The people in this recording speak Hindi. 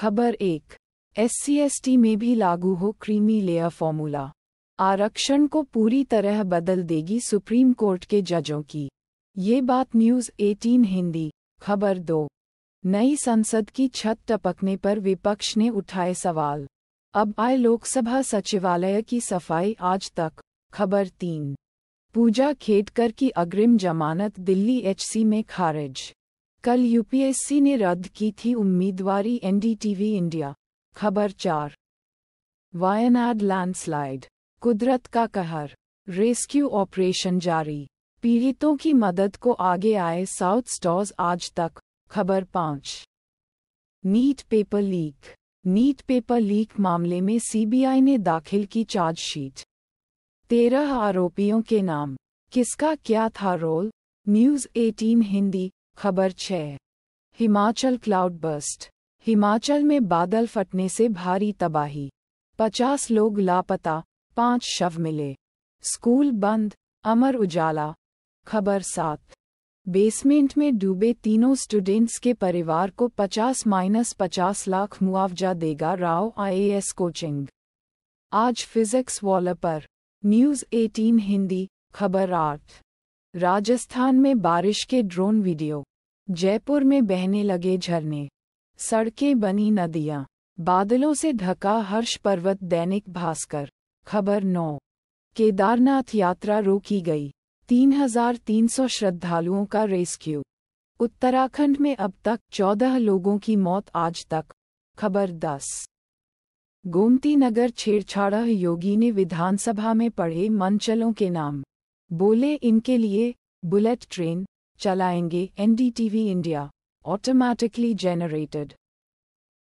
खबर एक एससीएसटी में भी लागू हो क्रीमी लेयर फॉर्मूला आरक्षण को पूरी तरह बदल देगी सुप्रीम कोर्ट के जजों की ये बात न्यूज़ 18 हिंदी खबर दो नई संसद की छत टपकने पर विपक्ष ने उठाए सवाल अब आए लोकसभा सचिवालय की सफाई आज तक खबर तीन पूजा खेडकर की अग्रिम जमानत दिल्ली एचसी में खारिज कल यूपीएससी ने रद्द की थी उम्मीदवारी एनडीटीवी इंडिया खबर चार वायनाड लैंडस्लाइड कुदरत का कहर रेस्क्यू ऑपरेशन जारी पीड़ितों की मदद को आगे आए साउथ स्टॉज आज तक खबर पाँच NEET paper leak NEET paper leak मामले में सीबीआई ने दाखिल की चार्जशीट तेरह आरोपियों के नाम किसका क्या था रोल न्यूज़ 18 हिंदी खबर छः हिमाचल क्लाउड बस्ट हिमाचल में बादल फटने से भारी तबाही पचास लोग लापता पांच शव मिले स्कूल बंद अमर उजाला खबर सात बेसमेंट में डूबे तीनों स्टूडेंट्स के परिवार को पचास माइनस पचास लाख मुआवजा देगा राव आईएएस कोचिंग आज फिजिक्स वॉलर पर न्यूज 18 हिंदी खबर आठ राजस्थान में बारिश के ड्रोन वीडियो जयपुर में बहने लगे झरने सड़कें बनी नदियां बादलों से ढका हर्ष पर्वत दैनिक भास्कर खबर नौ केदारनाथ यात्रा रोकी गई 3,300 श्रद्धालुओं का रेस्क्यू उत्तराखंड में अब तक 14 लोगों की मौत आज तक खबर दस गोमती नगर छेड़छाड़ योगी ने विधानसभा में पढ़े मंचलों के नाम बोले इनके लिए बुलेट ट्रेन चलाएंगे एनडीटीवी इंडिया ऑटोमेटिकली जनरेटेड